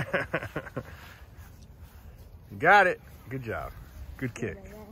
Got it. Good job. Good kick.